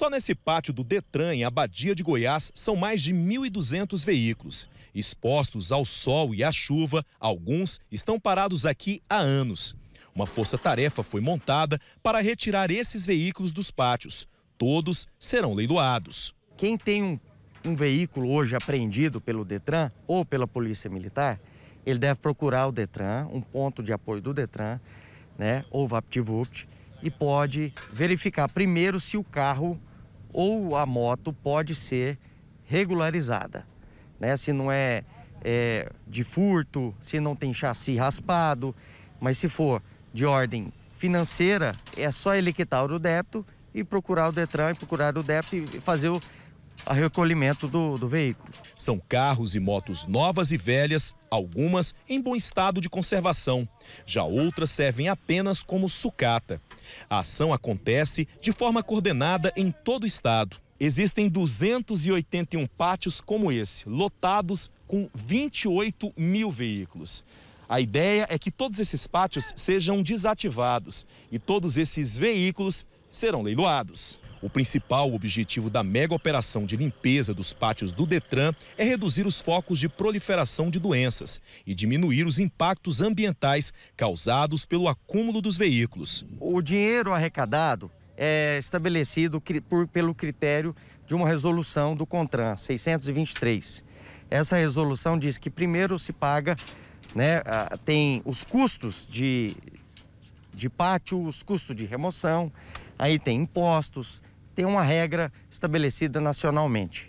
Só nesse pátio do Detran, em Abadia de Goiás, são mais de 1.200 veículos. Expostos ao sol e à chuva, alguns estão parados aqui há anos. Uma força-tarefa foi montada para retirar esses veículos dos pátios. Todos serão leiloados. Quem tem um, um veículo hoje apreendido pelo Detran ou pela Polícia Militar, ele deve procurar o Detran, um ponto de apoio do Detran, né, ou VaptVupt, e pode verificar primeiro se o carro ou a moto pode ser regularizada. Né? Se não é, é de furto, se não tem chassi raspado, mas se for de ordem financeira, é só ele quitar o débito e procurar o Detran e procurar o débito e fazer o recolhimento do, do veículo. São carros e motos novas e velhas, algumas em bom estado de conservação. Já outras servem apenas como sucata. A ação acontece de forma coordenada em todo o estado. Existem 281 pátios como esse, lotados com 28 mil veículos. A ideia é que todos esses pátios sejam desativados e todos esses veículos serão leiloados. O principal objetivo da mega operação de limpeza dos pátios do Detran é reduzir os focos de proliferação de doenças e diminuir os impactos ambientais causados pelo acúmulo dos veículos. O dinheiro arrecadado é estabelecido por, pelo critério de uma resolução do CONTRAN 623. Essa resolução diz que primeiro se paga, né, tem os custos de, de pátio, os custos de remoção, aí tem impostos, tem uma regra estabelecida nacionalmente.